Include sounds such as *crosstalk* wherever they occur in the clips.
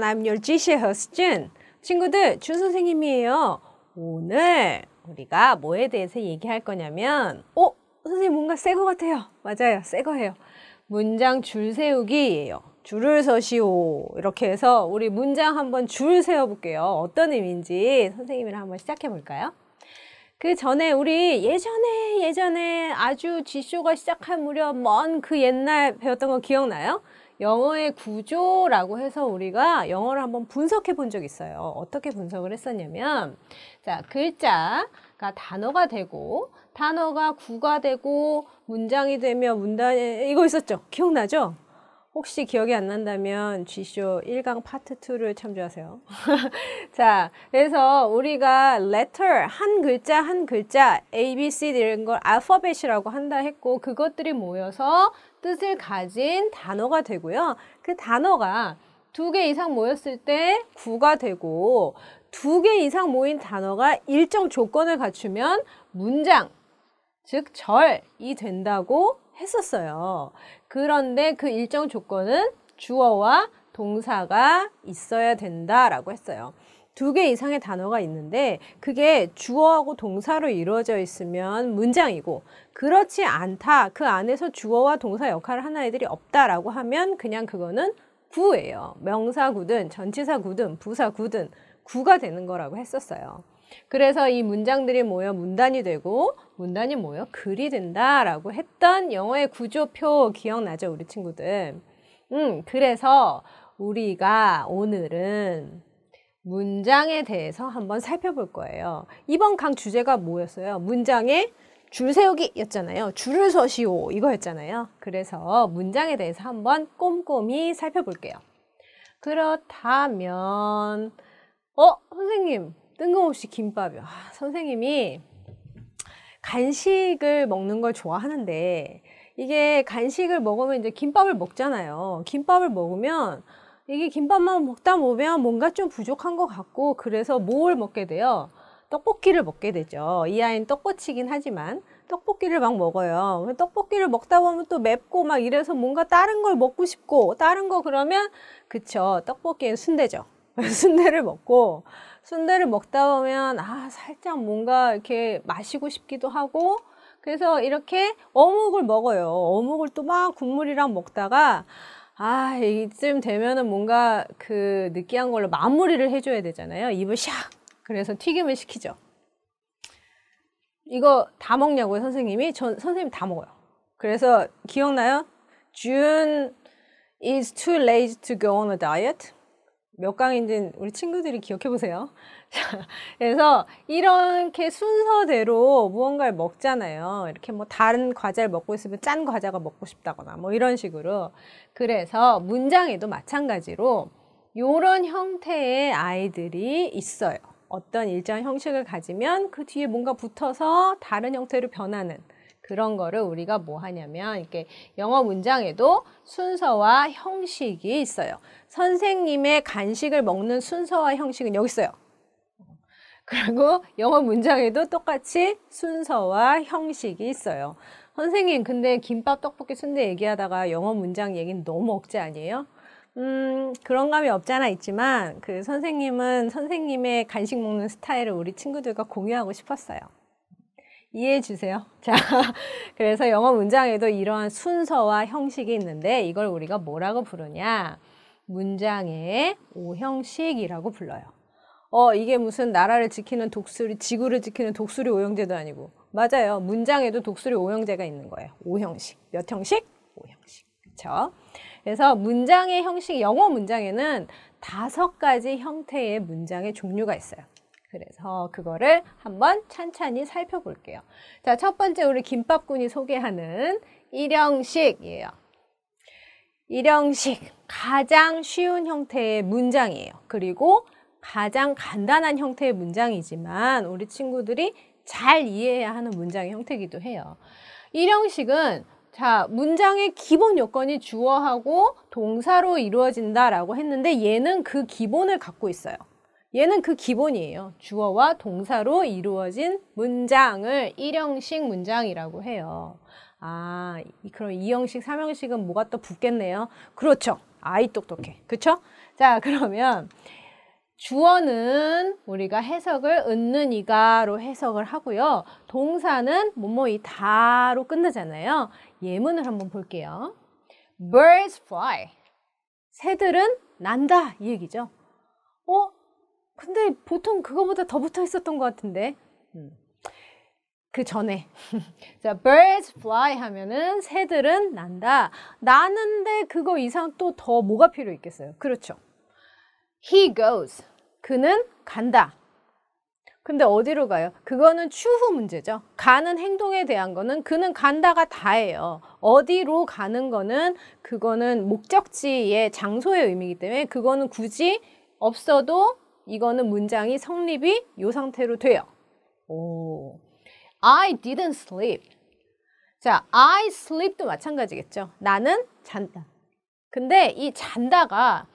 시간 암열 지시허스준 친구들 준 선생님이에요. 오늘 우리가 뭐에 대해서 얘기할 거냐면 어? 선생님 뭔가 새 거 같아요. 맞아요. 새 거예요. 문장 줄 세우기예요. 줄을 서시오. 이렇게 해서 우리 문장 한번 줄 세워볼게요. 어떤 의미인지 선생님이랑 한번 시작해볼까요? 그 전에 우리 예전에 예전에 아주 지쇼가 시작한 무렵 먼 그 옛날 배웠던 거 기억나요? 영어의 구조라고 해서 우리가 영어를 한번 분석해 본 적 있어요. 어떻게 분석을 했었냐면 자, 글자가 단어가 되고 단어가 구가 되고 문장이 되면 문단이 이거 있었죠? 기억나죠? 혹시 기억이 안 난다면 G쇼 1강 파트 2를 참조하세요. *laughs* 자, 그래서 우리가 letter 한 글자 한 글자 A, B, C 이런 걸 알파벳이라고 한다 했고 그것들이 모여서 뜻을 가진 단어가 되고요. 그 단어가 두 개 이상 모였을 때 구가 되고 두 개 이상 모인 단어가 일정 조건을 갖추면 문장, 즉 절이 된다고 했었어요. 그런데 그 일정 조건은 주어와 동사가 있어야 된다라고 했어요. 두개 이상의 단어가 있는데 그게 주어하고 동사로 이루어져 있으면 문장이고 그렇지 않다. 그 안에서 주어와 동사 역할을 하는 애들이 없다라고 하면 그냥 그거는 구예요. 명사구든 전치사구든 부사구든 구가 되는 거라고 했었어요. 그래서 이 문장들이 모여 문단이 되고 문단이 모여 글이 된다라고 했던 영어의 구조표 기억나죠 우리 친구들 음 그래서 우리가 오늘은 문장에 대해서 한번 살펴볼 거예요. 이번 강 주제가 뭐였어요? 문장의 줄 세우기였잖아요. 줄을 서시오 이거였잖아요. 그래서 문장에 대해서 한번 꼼꼼히 살펴볼게요. 그렇다면 어? 선생님 뜬금없이 김밥이요. 아, 선생님이 간식을 먹는 걸 좋아하는데 이게 간식을 먹으면 이제 김밥을 먹잖아요. 김밥을 먹으면 이게 김밥만 먹다 보면 뭔가 좀 부족한 것 같고 그래서 뭘 먹게 돼요? 떡볶이를 먹게 되죠. 이 아이는 떡꼬치긴 하지만 떡볶이를 막 먹어요. 떡볶이를 먹다 보면 또 맵고 막 이래서 뭔가 다른 걸 먹고 싶고 다른 거 그러면 그쵸 떡볶이엔 순대죠. *laughs* 순대를 먹고 순대를 먹다 보면 아 살짝 뭔가 이렇게 마시고 싶기도 하고 그래서 이렇게 어묵을 먹어요. 어묵을 또 막 국물이랑 먹다가 아, 이쯤 되면은 뭔가 그 느끼한 걸로 마무리를 해줘야 되잖아요. 입을 샥! 그래서 튀김을 시키죠. 이거 다 먹냐고요, 선생님이? 전 선생님 다 먹어요. 그래서 기억나요? June is too late to go on a diet? 몇 강인지 우리 친구들이 기억해 보세요. *laughs* 그래서 이렇게 순서대로 무언가를 먹잖아요. 이렇게 뭐 다른 과자를 먹고 있으면 짠 과자가 먹고 싶다거나 뭐 이런 식으로. 그래서 문장에도 마찬가지로 이런 형태의 아이들이 있어요. 어떤 일정 형식을 가지면 그 뒤에 뭔가 붙어서 다른 형태로 변하는 그런 거를 우리가 뭐 하냐면 이렇게 영어 문장에도 순서와 형식이 있어요. 선생님의 간식을 먹는 순서와 형식은 여기 있어요. 그리고 영어 문장에도 똑같이 순서와 형식이 있어요. 선생님, 근데 김밥, 떡볶이, 순대 얘기하다가 영어 문장 얘기는 너무 억지 아니에요? 음, 그런 감이 없잖아 있지만 그 선생님은 선생님의 간식 먹는 스타일을 우리 친구들과 공유하고 싶었어요. 이해해 주세요. *laughs* 자, 그래서 영어 문장에도 이러한 순서와 형식이 있는데 이걸 우리가 뭐라고 부르냐? 문장의 오형식이라고 불러요. 어 이게 무슨 나라를 지키는 독수리 지구를 지키는 독수리 오형제도 아니고 맞아요 문장에도 독수리 오형제가 있는 거예요 오형식 몇 형식 오형식 그렇죠 그래서 문장의 형식 영어 문장에는 다섯 가지 형태의 문장의 종류가 있어요 그래서 그거를 한번 찬찬히 살펴볼게요 자 첫 번째 우리 김밥군이 소개하는 일형식이에요 일형식 가장 쉬운 형태의 문장이에요 그리고 가장 간단한 형태의 문장이지만 우리 친구들이 잘 이해해야 하는 문장의 형태이기도 해요. 일형식은 자, 문장의 기본 요건이 주어하고 동사로 이루어진다라고 했는데 얘는 그 기본을 갖고 있어요. 얘는 그 기본이에요. 주어와 동사로 이루어진 문장을 일형식 문장이라고 해요. 아, 그럼 이형식삼형식은 뭐가 또 붙겠네요. 그렇죠. 아이 똑똑해. 그렇죠 자, 그러면 주어는 우리가 해석을 은는 이가로 해석을 하고요. 동사는 뭐뭐이 다로 끝나잖아요. 예문을 한번 볼게요. Birds fly. 새들은 난다 이 얘기죠. 어? 근데 보통 그거보다 더 붙어 있었던 것 같은데. 음. 그 전에 *laughs* 자 birds fly 하면은 새들은 난다 나는데 그거 이상 또 더 뭐가 필요 있겠어요 그렇죠 he goes 그는 간다. 근데 어디로 가요? 그거는 추후 문제죠. 가는 행동에 대한 거는 그는 간다가 다예요. 어디로 가는 거는 그거는 목적지의 장소의 의미이기 때문에 그거는 굳이 없어도 이거는 문장이 성립이 요 상태로 돼요. 오. I didn't sleep. 자, I sleep도 마찬가지겠죠. 나는 잔다. 근데 이 잔다가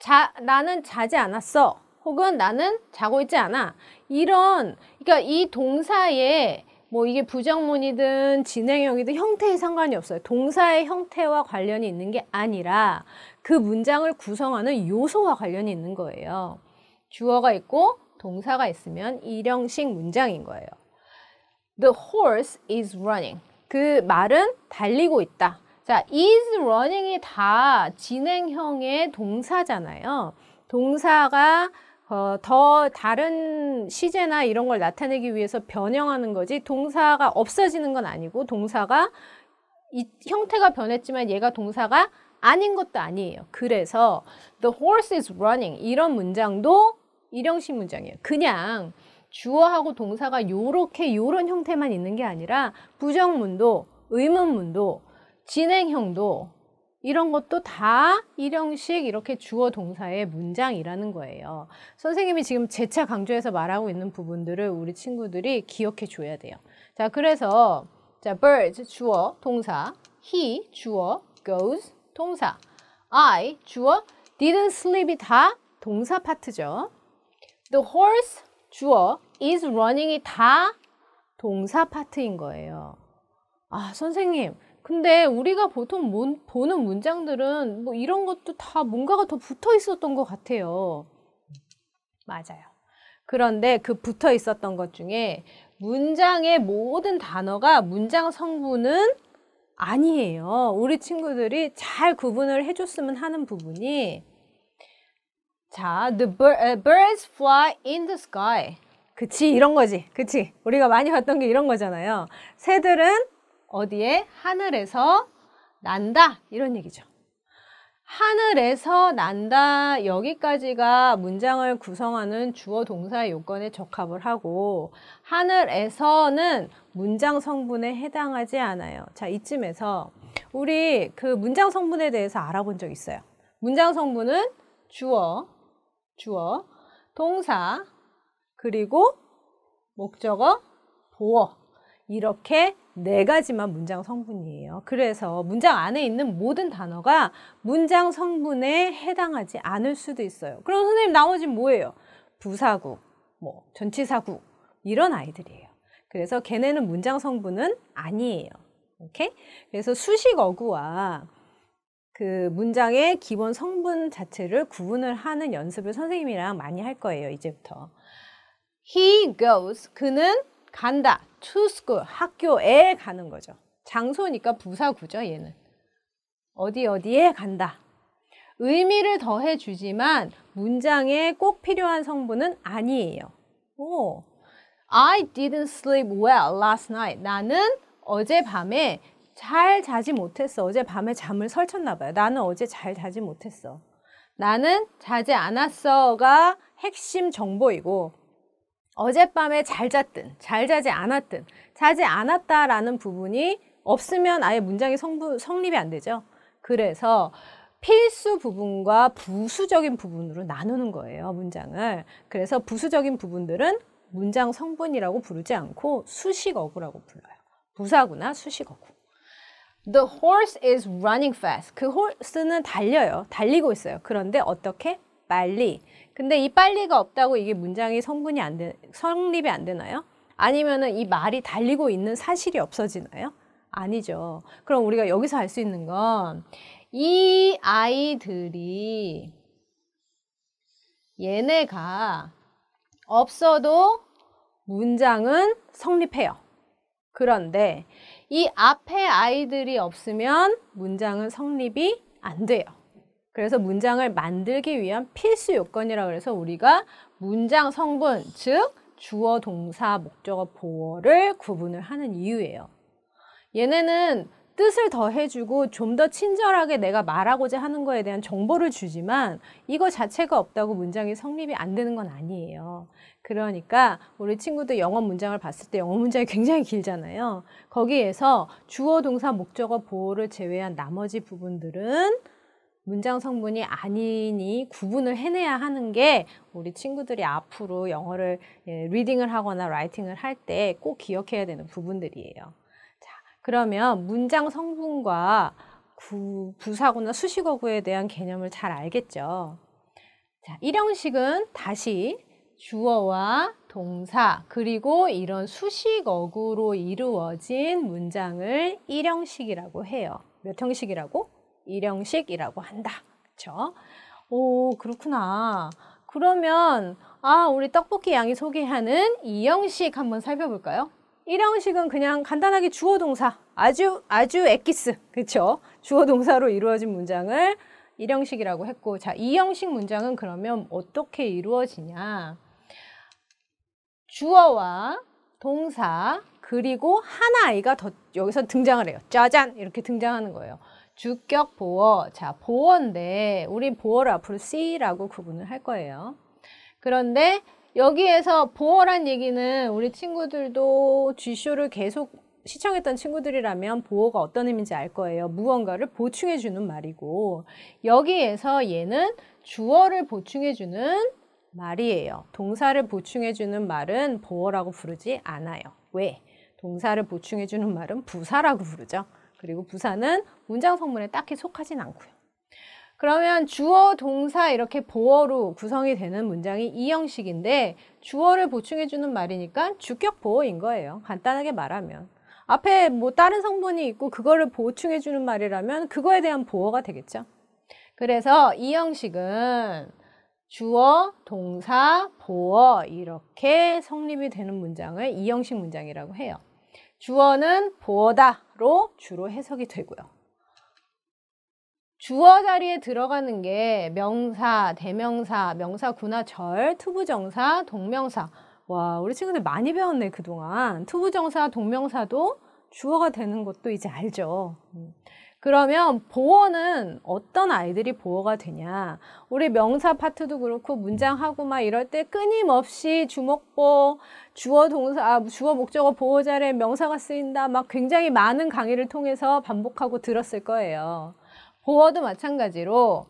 자, 나는 자지 않았어. 혹은 나는 자고 있지 않아. 이런, 그러니까 이 동사에 뭐 이게 부정문이든 진행형이든 형태에 상관이 없어요. 동사의 형태와 관련이 있는 게 아니라 그 문장을 구성하는 요소와 관련이 있는 거예요. 주어가 있고 동사가 있으면 일형식 문장인 거예요. The horse is running. 그 말은 달리고 있다. 자, is running이 다 진행형의 동사잖아요. 동사가 어, 더 다른 시제나 이런 걸 나타내기 위해서 변형하는 거지 동사가 없어지는 건 아니고 동사가 이 형태가 변했지만 얘가 동사가 아닌 것도 아니에요. 그래서 the horse is running 이런 문장도 일형식 문장이에요. 그냥 주어하고 동사가 요렇게 요런 형태만 있는 게 아니라 부정문도 의문문도 진행형도 이런 것도 다 일형식 이렇게 주어 동사의 문장이라는 거예요. 선생님이 지금 재차 강조해서 말하고 있는 부분들을 우리 친구들이 기억해 줘야 돼요. 자, 그래서 자, birds 주어 동사, he 주어 goes 동사, I 주어 didn't sleep이 다 동사 파트죠. The horse 주어 is running이 다 동사 파트인 거예요. 아, 선생님 근데 우리가 보통 문, 보는 문장들은 뭐 이런 것도 다 뭔가가 더 붙어 있었던 것 같아요. 맞아요. 그런데 그 붙어 있었던 것 중에 문장의 모든 단어가 문장 성분은 아니에요. 우리 친구들이 잘 구분을 해줬으면 하는 부분이 자, the uh, birds fly in the sky. 그치, 이런 거지. 그치. 우리가 많이 봤던 게 이런 거잖아요. 새들은 어디에? 하늘에서 난다. 이런 얘기죠. 하늘에서 난다 여기까지가 문장을 구성하는 주어 동사의 요건에 적합을 하고 하늘에서는 문장 성분에 해당하지 않아요. 자 이쯤에서 우리 그 문장 성분에 대해서 알아본 적 있어요. 문장 성분은 주어, 주어, 동사, 그리고 목적어, 보어 이렇게 네 가지만 문장 성분이에요. 그래서 문장 안에 있는 모든 단어가 문장 성분에 해당하지 않을 수도 있어요. 그럼 선생님 나머지 뭐예요? 부사구, 뭐 전치사구 이런 아이들이에요. 그래서 걔네는 문장 성분은 아니에요. 오케이? 그래서 수식 어구와 그 문장의 기본 성분 자체를 구분을 하는 연습을 선생님이랑 많이 할 거예요. 이제부터. He goes. 그는 간다. to school, 학교에 가는 거죠. 장소니까 부사구죠, 얘는. 어디 어디에 간다. 의미를 더해 주지만 문장에 꼭 필요한 성분은 아니에요. 오, I didn't sleep well last night. 나는 어젯밤에 잘 자지 못했어. 어젯밤에 잠을 설쳤나 봐요. 나는 어제 잘 자지 못했어. 나는 자지 않았어가 핵심 정보이고 어젯밤에 잘 잤든 잘 자지 않았든 자지 않았다라는 부분이 없으면 아예 문장이 성부, 성립이 안 되죠. 그래서 필수 부분과 부수적인 부분으로 나누는 거예요, 문장을. 그래서 부수적인 부분들은 문장 성분이라고 부르지 않고 수식어구라고 불러요. 부사구나 수식어구. The horse is running fast. 그 horse는 달려요. 달리고 있어요. 그런데 어떻게? 빨리. 근데 이 빨리가 없다고 이게 문장이 성분이 안 되, 성립이 안 되나요? 아니면은 이 말이 달리고 있는 사실이 없어지나요? 아니죠. 그럼 우리가 여기서 알 수 있는 건 이 아이들이 얘네가 없어도 문장은 성립해요. 그런데 이 앞에 아이들이 없으면 문장은 성립이 안 돼요. 그래서 문장을 만들기 위한 필수 요건이라 고해서 우리가 문장 성분, 즉 주어, 동사, 목적어, 보어를 구분을 하는 이유예요. 얘네는 뜻을 더해주고 좀 더 친절하게 내가 말하고자 하는 거에 대한 정보를 주지만 이거 자체가 없다고 문장이 성립이 안 되는 건 아니에요. 그러니까 우리 친구들 영어 문장을 봤을 때 영어 문장이 굉장히 길잖아요. 거기에서 주어, 동사, 목적어, 보호를 제외한 나머지 부분들은 문장 성분이 아니니 구분을 해내야 하는 게 우리 친구들이 앞으로 영어를 리딩을 예, 하거나 라이팅을 할 때 꼭 기억해야 되는 부분들이에요. 자, 그러면 문장 성분과 구, 부사구나 수식어구에 대한 개념을 잘 알겠죠. 자, 일형식은 다시 주어와 동사 그리고 이런 수식어구로 이루어진 문장을 일형식이라고 해요. 몇 형식이라고? 일형식이라고 한다. 그렇죠? 오, 그렇구나. 그러면 아, 우리 떡볶이 양이 소개하는 이형식 한번 살펴볼까요? 일형식은 그냥 간단하게 주어 동사, 아주 아주 엑기스. 그렇죠? 주어 동사로 이루어진 문장을 일형식이라고 했고 자, 이형식 문장은 그러면 어떻게 이루어지냐? 주어와 동사 그리고 하나아이가 더 여기서 등장을 해요. 짜잔 이렇게 등장하는 거예요. 주격 보어. 자, 보어인데 우리 보어를 앞으로 C라고 구분을 할 거예요. 그런데 여기에서 보어란 얘기는 우리 친구들도 G쇼를 계속 시청했던 친구들이라면 보어가 어떤 의미인지 알 거예요. 무언가를 보충해 주는 말이고 여기에서 얘는 주어를 보충해 주는 말이에요. 동사를 보충해 주는 말은 보어라고 부르지 않아요. 왜? 동사를 보충해 주는 말은 부사라고 부르죠. 그리고 부사는 문장 성분에 딱히 속하진 않고요. 그러면 주어, 동사 이렇게 보어로 구성이 되는 문장이 이 형식인데 주어를 보충해주는 말이니까 주격 보어인 거예요. 간단하게 말하면. 앞에 뭐 다른 성분이 있고 그거를 보충해주는 말이라면 그거에 대한 보어가 되겠죠. 그래서 이 형식은 주어, 동사, 보어 이렇게 성립이 되는 문장을 이 형식 문장이라고 해요. 주어는 보어다 로 주로 해석이 되고요. 주어 자리에 들어가는 게 명사, 대명사, 명사구나, 절, 투부정사, 동명사. 와, 우리 친구들 많이 배웠네, 그동안. 투부정사, 동명사도 주어가 되는 것도 이제 알죠. 음. 그러면 보어는 어떤 아이들이 보어가 되냐 우리 명사 파트도 그렇고 문장하고 막 이럴 때 끊임없이 주목보 주어 동사 아, 주어 목적어 보호자래 명사가 쓰인다 막 굉장히 많은 강의를 통해서 반복하고 들었을 거예요 보어도 마찬가지로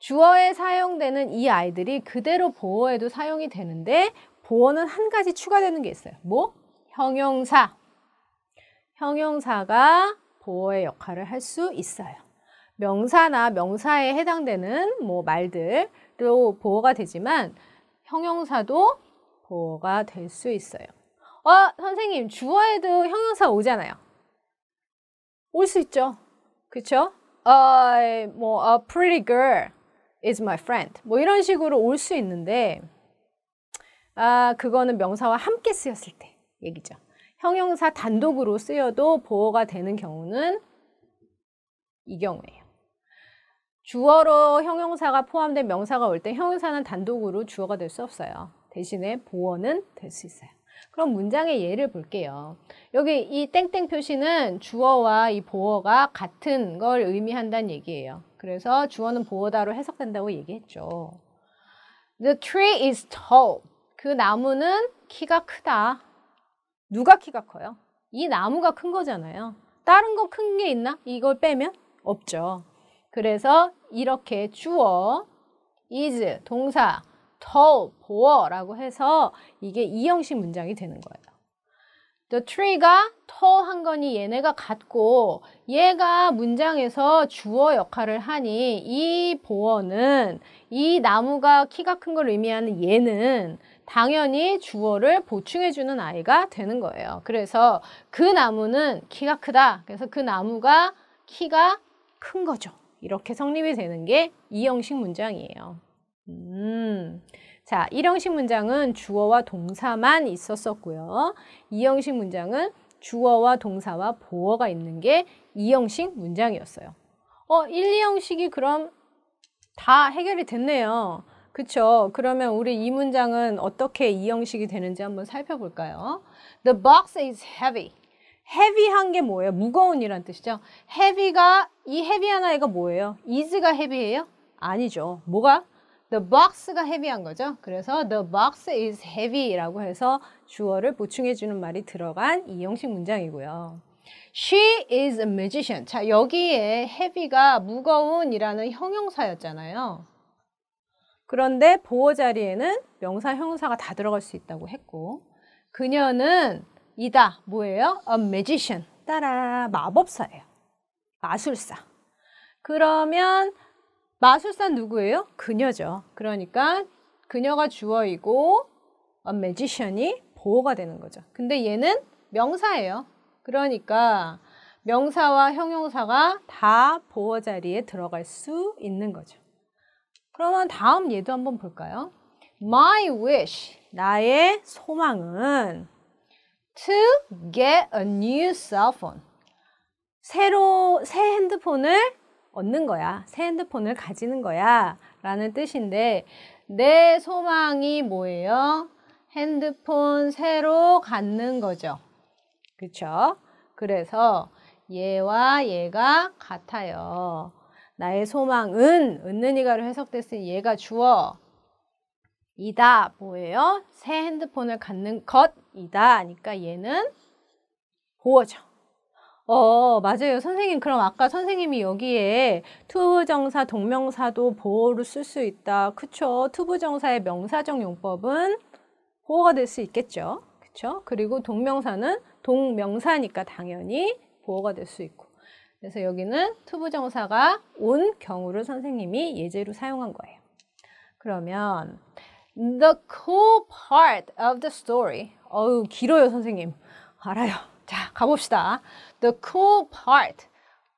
주어에 사용되는 이 아이들이 그대로 보어에도 사용이 되는데 보어는 한 가지 추가되는 게 있어요 뭐? 형용사 형용사가 보어의 역할을 할 수 있어요. 명사나 명사에 해당되는 뭐말들도 보어가 되지만 형용사도 보어가 될 수 있어요. 아, 선생님, 주어에도 형용사 오잖아요. 올 수 있죠. 그쵸? I, 어, 뭐, a pretty girl is my friend. 뭐 이런 식으로 올 수 있는데, 아, 그거는 명사와 함께 쓰였을 때 얘기죠. 형용사 단독으로 쓰여도 보어가 되는 경우는 이 경우예요. 주어로 형용사가 포함된 명사가 올 때 형용사는 단독으로 주어가 될 수 없어요. 대신에 보어는 될 수 있어요. 그럼 문장의 예를 볼게요. 여기 이 땡땡 표시는 주어와 이 보어가 같은 걸 의미한다는 얘기예요. 그래서 주어는 보어다로 해석된다고 얘기했죠. The tree is tall. 그 나무는 키가 크다. 누가 키가 커요? 이 나무가 큰 거잖아요. 다른 거 큰 게 있나? 이걸 빼면 없죠. 그래서 이렇게 주어, is, 동사, tall, 보어라고 해서 이게 이형식 문장이 되는 거예요. The tree가 tall한 거니 얘네가 같고 얘가 문장에서 주어 역할을 하니 이 보어는 이 나무가 키가 큰 걸 의미하는 얘는 당연히 주어를 보충해주는 아이가 되는 거예요. 그래서 그 나무는 키가 크다. 그래서 그 나무가 키가 큰 거죠. 이렇게 성립이 되는 게 이형식 문장이에요. 음. 자, 1형식 문장은 주어와 동사만 있었었고요. 2형식 문장은 주어와 동사와 보어가 있는 게 2형식 문장이었어요. 어, 1, 2형식이 그럼 다 해결이 됐네요. 그렇죠. 그러면 우리 이 문장은 어떻게 이형식이 되는지 한번 살펴볼까요? The box is heavy. heavy한 게 뭐예요? 무거운이란 뜻이죠. heavy가 이 h e a v y 하나이가 뭐예요? is가 heavy예요? 아니죠. 뭐가? The box가 heavy한 거죠. 그래서 the box is heavy라고 해서 주어를 보충해주는 말이 들어간 이형식 문장이고요. She is a magician. 자, 여기에 heavy가 무거운이라는 형용사였잖아요. 그런데 보호 자리에는 명사, 형용사가 다 들어갈 수 있다고 했고 그녀는 이다 뭐예요? A magician 따라 마법사예요. 마술사. 그러면 마술사 누구예요? 그녀죠. 그러니까 그녀가 주어이고 a magician이 보호가 되는 거죠. 근데 얘는 명사예요. 그러니까 명사와 형용사가 다보호 자리에 들어갈 수 있는 거죠. 그러면 다음 예도 한번 볼까요? My wish, 나의 소망은 to get a new cell phone. 새로, 새 핸드폰을 얻는 거야. 새 핸드폰을 가지는 거야. 라는 뜻인데, 내 소망이 뭐예요? 핸드폰 새로 갖는 거죠. 그쵸? 그래서 얘와 얘가 같아요. 나의 소망은 은는이가로 해석됐으니 얘가 주어 이다 뭐예요? 새 핸드폰을 갖는 것이다. 아니까 얘는 보호죠 어, 맞아요. 선생님, 그럼 아까 선생님이 여기에 투부정사, 동명사도 보호로쓸 수 있다. 그쵸? 투부정사의 명사적 용법은 보호가될 수 있겠죠. 그쵸? 그리고 동명사는 동명사니까 당연히 보호가될 수 있고. 그래서 여기는 투부정사가 온 경우를 선생님이 예제로 사용한 거예요. 그러면 the cool part of the story. 어우 길어요 선생님. 알아요. 자 가봅시다. The cool part.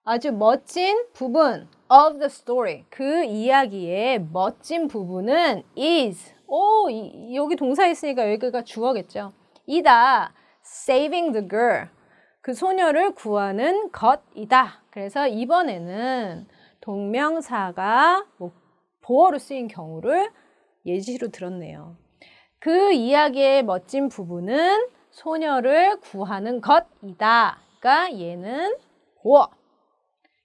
아주 멋진 부분 of the story. 그 이야기의 멋진 부분은 is. 오 이, 여기 동사 있으니까 여기가 주어겠죠. 이다. Saving the girl. 그 소녀를 구하는 것이다. 그래서 이번에는 동명사가 뭐 보어로 쓰인 경우를 예시로 들었네요. 그 이야기의 멋진 부분은 소녀를 구하는 것이다. 그러니까 얘는 보어,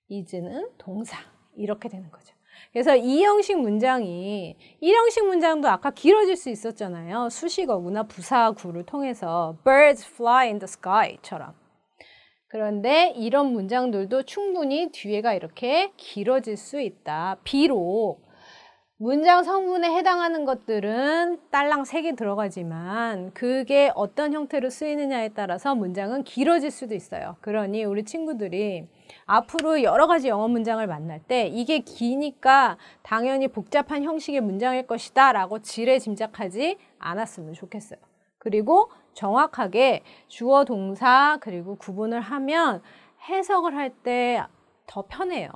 이즈는 동사 이렇게 되는 거죠. 그래서 이 형식 문장이 1형식 문장도 아까 길어질 수 있었잖아요. 수식어구나 부사구를 통해서 birds fly in the sky처럼 그런데 이런 문장들도 충분히 뒤에가 이렇게 길어질 수 있다. 비록 문장 성분에 해당하는 것들은 딸랑 세 개 들어가지만 그게 어떤 형태로 쓰이느냐에 따라서 문장은 길어질 수도 있어요. 그러니 우리 친구들이 앞으로 여러 가지 영어 문장을 만날 때 이게 기니까 당연히 복잡한 형식의 문장일 것이다 라고 지레 짐작하지 않았으면 좋겠어요. 그리고 정확하게 주어 동사 그리고 구분을 하면 해석을 할 때 더 편해요.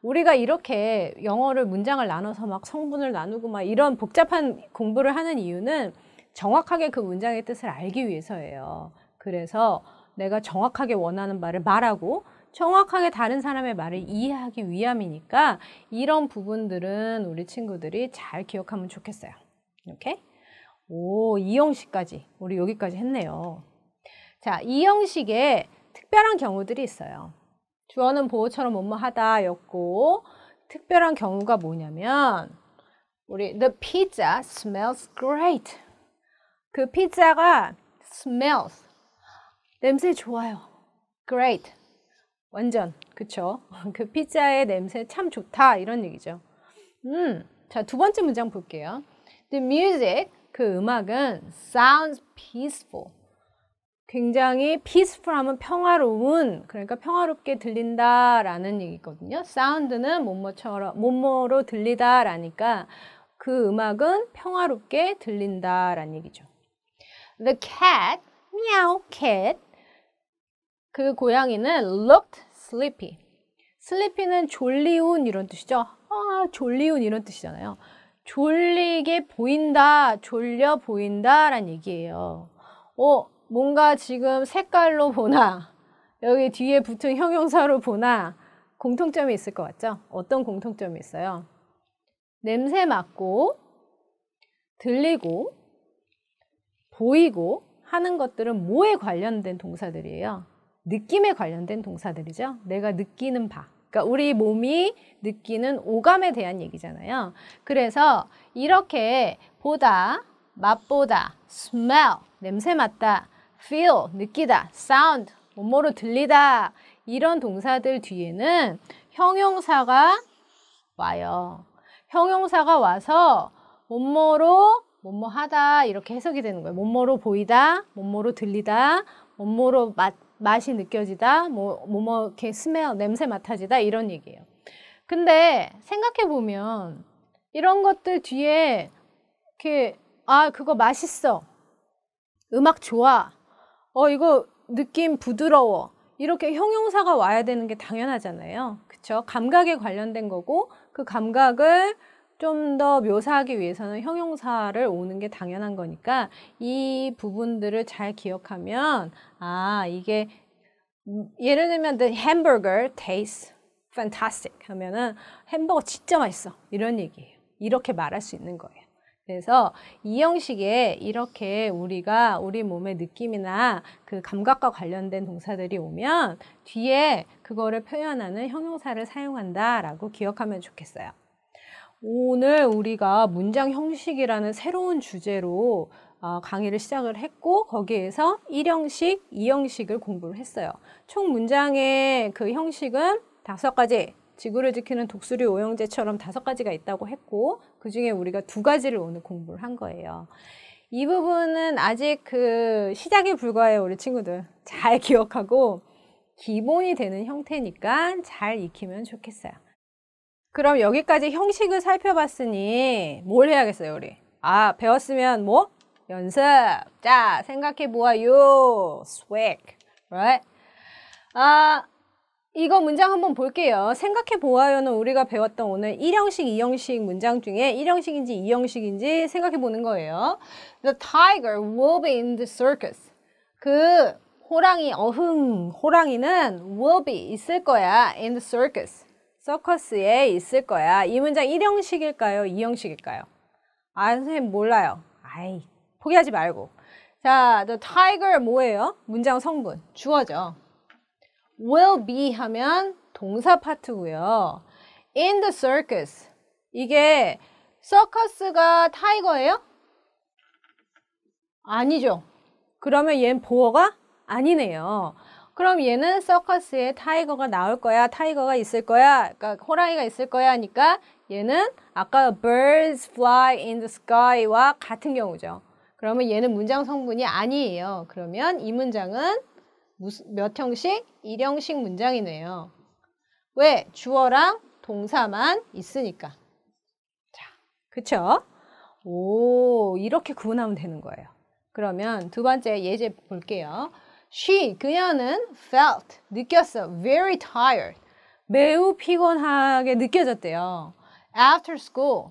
우리가 이렇게 영어를 문장을 나눠서 막 성분을 나누고 막 이런 복잡한 공부를 하는 이유는 정확하게 그 문장의 뜻을 알기 위해서예요. 그래서 내가 정확하게 원하는 말을 말하고 정확하게 다른 사람의 말을 이해하기 위함이니까 이런 부분들은 우리 친구들이 잘 기억하면 좋겠어요. 이렇게. 오, 이 형식까지. 우리 여기까지 했네요. 자, 이 형식에 특별한 경우들이 있어요. 주어는 보호처럼 뭐뭐하다였고 특별한 경우가 뭐냐면 우리 the pizza smells great. 그 피자가 smells 냄새 좋아요. great. 완전 그쵸? *laughs* 그 피자의 냄새 참 좋다 이런 얘기죠. 음, 자 두 번째 문장 볼게요. The music 그 음악은 sounds peaceful. 굉장히 peaceful 하면 평화로운, 그러니까 평화롭게 들린다라는 얘기거든요. 사운드는 몸모처럼, 몸모로 들리다라니까 그 음악은 평화롭게 들린다라는 얘기죠. The cat, meow cat. 그 고양이는 looked sleepy. sleepy는 졸리운 이런 뜻이죠. 아, 졸리운 이런 뜻이잖아요. 졸리게 보인다, 졸려 보인다 라는 얘기예요. 어, 뭔가 지금 색깔로 보나, 여기 뒤에 붙은 형용사로 보나 공통점이 있을 것 같죠? 어떤 공통점이 있어요? 냄새 맡고, 들리고, 보이고 하는 것들은 뭐에 관련된 동사들이에요? 느낌에 관련된 동사들이죠. 내가 느끼는 바. 그러니까 우리 몸이 느끼는 오감에 대한 얘기잖아요. 그래서 이렇게 보다, 맛보다, smell, 냄새 맡다, feel, 느끼다, sound, 몸으로 들리다 이런 동사들 뒤에는 형용사가 와요. 형용사가 와서 몸모로 몸모하다 이렇게 해석이 되는 거예요. 몸모로 보이다, 몸모로 들리다, 몸모로 맛 맛이 느껴지다, 뭐, 뭐뭐 뭐, 이렇게 스멜, 냄새 맡아지다 이런 얘기예요. 근데 생각해 보면 이런 것들 뒤에 이렇게 아 그거 맛있어, 음악 좋아, 어 이거 느낌 부드러워 이렇게 형용사가 와야 되는 게 당연하잖아요. 그쵸? 감각에 관련된 거고 그 감각을 좀더 묘사하기 위해서는 형용사를 오는 게 당연한 거니까 이 부분들을 잘 기억하면 아 이게 음, 예를 들면 the hamburger tastes fantastic 하면은 햄버거 진짜 맛있어 이런 얘기예요. 이렇게 말할 수 있는 거예요. 그래서 이 형식에 이렇게 우리가 우리 몸의 느낌이나 그 감각과 관련된 동사들이 오면 뒤에 그거를 표현하는 형용사를 사용한다라고 기억하면 좋겠어요. 오늘 우리가 문장 형식이라는 새로운 주제로 아, 강의를 시작을 했고 거기에서 1형식, 2형식을 공부를 했어요. 총 문장의 그 형식은 다섯 가지 지구를 지키는 독수리 오형제처럼 다섯 가지가 있다고 했고 그중에 우리가 두 가지를 오늘 공부를 한 거예요. 이 부분은 아직 그 시작에 불과해요 우리 친구들 잘 *laughs* 기억하고 기본이 되는 형태니까 잘 익히면 좋겠어요. 그럼 여기까지 형식을 살펴봤으니 뭘 해야겠어요, 우리? 아, 배웠으면 뭐? 연습. 자, 생각해보아요. swag. right? 아, 이거 문장 한번 볼게요. 생각해보아요는 우리가 배웠던 오늘 일형식이형식 문장 중에 일형식인지이형식인지 생각해보는 거예요. The tiger will be in the circus. 그 호랑이, 어흥, 호랑이는 will be 있을 거야. in the circus. 서커스에 있을 거야. 이 문장 1형식일까요? 2형식일까요? 아, 선생님 몰라요. 아이, 포기하지 말고. 자, the tiger 뭐예요? 문장 성분, 주어죠. will be 하면 동사 파트고요. in the circus, 이게 서커스가 타이거예요? 아니죠. 그러면 얘는 보어가 아니네요. 그럼 얘는 서커스에 타이거가 나올 거야, 타이거가 있을 거야, 그러니까 호랑이가 있을 거야 하니까 얘는 아까 birds fly in the sky와 같은 경우죠. 그러면 얘는 문장 성분이 아니에요. 그러면 이 문장은 몇 형식? 일형식 문장이네요. 왜? 주어랑 동사만 있으니까. 자, 그쵸? 오, 이렇게 구분하면 되는 거예요. 그러면 두 번째 예제 볼게요. She, 그녀는 felt, 느꼈어. Very tired. 매우 피곤하게 느껴졌대요. After school,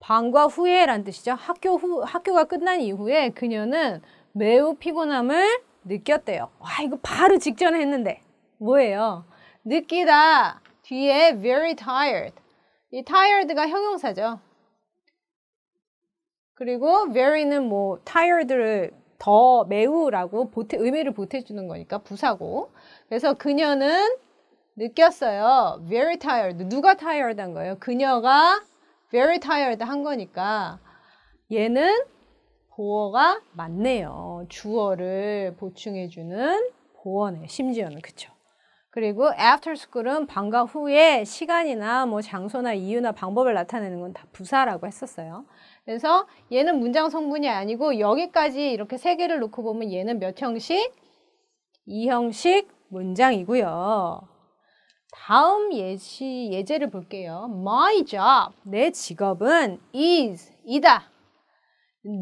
방과 후에 란 뜻이죠. 학교 후, 학교가 끝난 이후에 그녀는 매우 피곤함을 느꼈대요. 와, 이거 바로 직전에 했는데. 뭐예요? 느끼다. 뒤에 very tired. 이 tired가 형용사죠. 그리고 very는 뭐 tired를 더 매우라고 보태, 의미를 보태주는 거니까 부사고. 그래서 그녀는 느꼈어요. very tired. 누가 tired 한 거예요? 그녀가 very tired 한 거니까 얘는 보어가 맞네요. 주어를 보충해주는 보어네. 심지어는 그쵸. 그리고 after school은 방과 후에 시간이나 뭐 장소나 이유나 방법을 나타내는 건 다 부사라고 했었어요. 그래서 얘는 문장 성분이 아니고 여기까지 이렇게 세 개를 놓고 보면 얘는 몇 형식? 이형식 문장이고요. 다음 예시, 예제를 볼게요. My job, 내 직업은 is, 이다.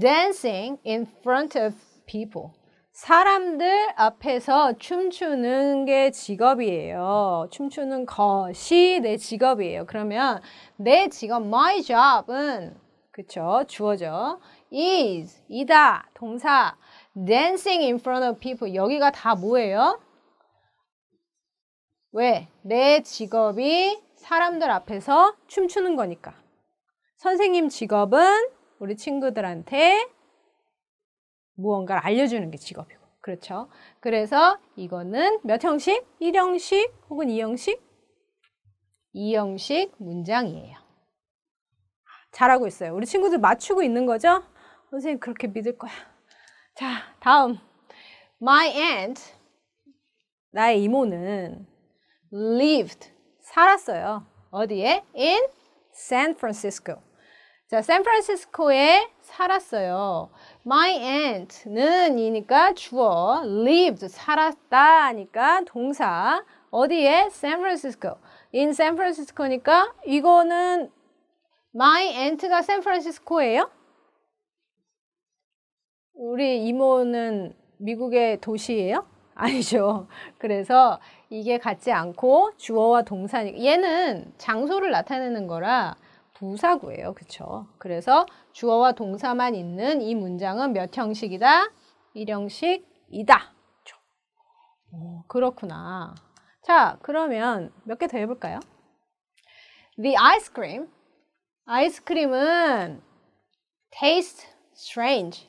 Dancing in front of people. 사람들 앞에서 춤추는 게 직업이에요. 춤추는 것이 내 직업이에요. 그러면 내 직업, my job은 그쵸? 주어죠. is, 이다, 동사. dancing in front of people. 여기가 다 뭐예요? 왜? 내 직업이 사람들 앞에서 춤추는 거니까. 선생님 직업은 우리 친구들한테 무언가를 알려주는 게 직업이고. 그렇죠. 그래서 이거는 몇 형식? 1형식 혹은 2형식? 2형식 문장이에요. 잘하고 있어요. 우리 친구들 맞추고 있는 거죠? 선생님 그렇게 믿을 거야. 자, 다음. My aunt, 나의 이모는 lived, 살았어요. 어디에? In San Francisco. 자, 샌프란시스코에 살았어요. My aunt는 이니까 주어, lived, 살았다니까 동사. 어디에? San f r a n c In s c o i San a f r n c i s c o 니까 이거는 마이 엔트가 샌프란시스코예요? 우리 이모는 미국의 도시예요? *laughs* 아니죠. 그래서 이게 같지 않고 주어와 동사니 얘는 장소를 나타내는 거라 부사구예요. 그렇죠? 그래서 주어와 동사만 있는 이 문장은 몇 형식이다? 1형식이다. 오, 그렇구나. 자, 그러면 몇 개 더 해볼까요? The ice cream 아이스크림은 taste strange.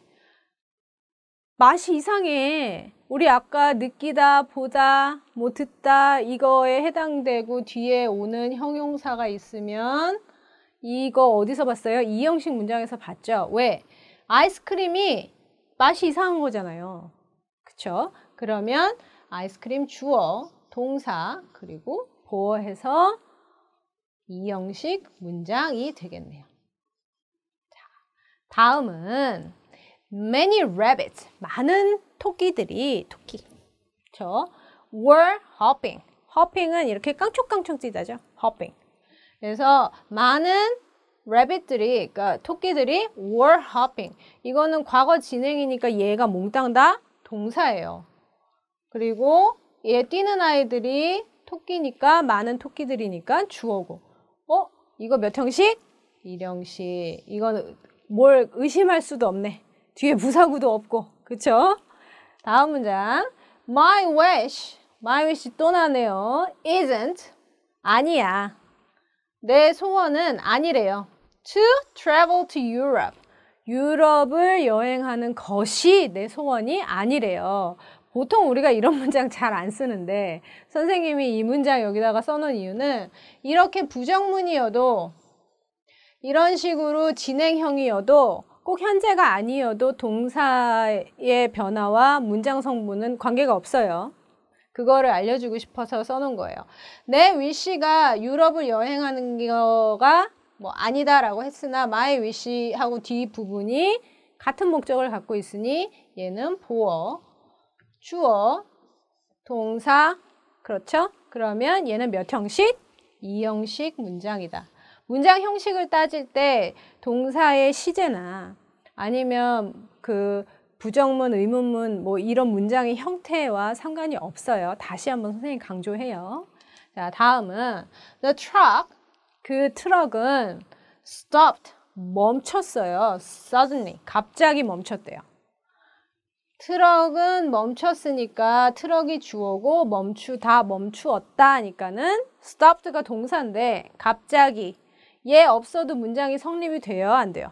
맛이 이상해. 우리 아까 느끼다, 보다, 뭐 듣다 이거에 해당되고 뒤에 오는 형용사가 있으면 이거 어디서 봤어요? 이 형식 문장에서 봤죠. 왜? 아이스크림이 맛이 이상한 거잖아요. 그쵸? 그러면 아이스크림 주어, 동사, 그리고 보어해서 이형식 문장이 되겠네요. 자, 다음은 many rabbits 많은 토끼들이 토끼 저 were hopping hopping은 이렇게 깡총깡총 뛰다죠 hopping 그래서 많은 rabbit들이 그러니까 토끼들이 were hopping 이거는 과거 진행이니까 얘가 몽땅 다 동사예요 그리고 얘 뛰는 아이들이 토끼니까 많은 토끼들이니까 주어고 어? 이거 몇 형식? 일형식. 이건 뭘 의심할 수도 없네. 뒤에 부사구도 없고. 그쵸? 다음 문장. My wish. My wish 또 나네요. isn't. 아니야. 내 소원은 아니래요. to travel to Europe. 유럽을 여행하는 것이 내 소원이 아니래요. 보통 우리가 이런 문장 잘 안 쓰는데 선생님이 이 문장 여기다가 써놓은 이유는 이렇게 부정문이어도 이런 식으로 진행형이어도 꼭 현재가 아니어도 동사의 변화와 문장 성분은 관계가 없어요. 그거를 알려주고 싶어서 써놓은 거예요. 내 위시가 유럽을 여행하는 거가 뭐 아니다라고 했으나 마의 위시하고 뒷부분이 같은 목적을 갖고 있으니 얘는 보어 주어, 동사, 그렇죠? 그러면 얘는 몇 형식? 이형식 문장이다. 문장 형식을 따질 때 동사의 시제나 아니면 그 부정문, 의문문 뭐 이런 문장의 형태와 상관이 없어요. 다시 한번 선생님 강조해요. 자, 다음은 the truck 그 트럭은 stopped 멈췄어요. suddenly 갑자기 멈췄대요. 트럭은 멈췄으니까 트럭이 주어고 멈추다 멈추었다니까는 하 stopped가 동사인데 갑자기 얘 없어도 문장이 성립이 돼요 안 돼요?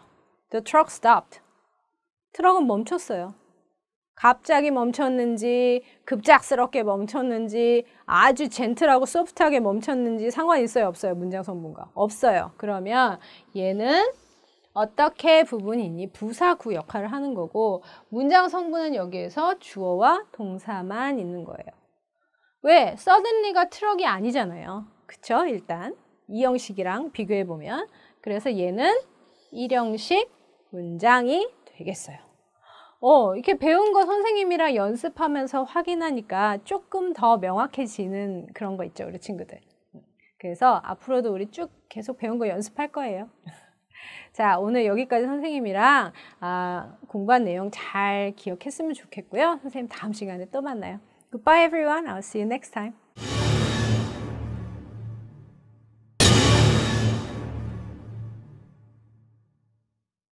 The truck stopped. 트럭은 멈췄어요. 갑자기 멈췄는지 급작스럽게 멈췄는지 아주 젠틀하고 소프트하게 멈췄는지 상관 있어요 없어요 문장 성분과 없어요 그러면 얘는 어떻게 부분이니 부사구 역할을 하는 거고 문장 성분은 여기에서 주어와 동사만 있는 거예요. 왜? suddenly가 트럭이 아니잖아요. 그쵸? 일단 이형식이랑 비교해보면 그래서 얘는 일형식 문장이 되겠어요. 어, 이렇게 배운 거 선생님이랑 연습하면서 확인하니까 조금 더 명확해지는 그런 거 있죠, 우리 친구들. 음. 그래서 앞으로도 우리 쭉 계속 배운 거 연습할 거예요. *laughs* 자, 오늘 여기까지 선생님이랑 아, 공부한 내용 잘 기억했으면 좋겠고요. 선생님 다음 시간에 또 만나요. Goodbye everyone. I'll see you next time.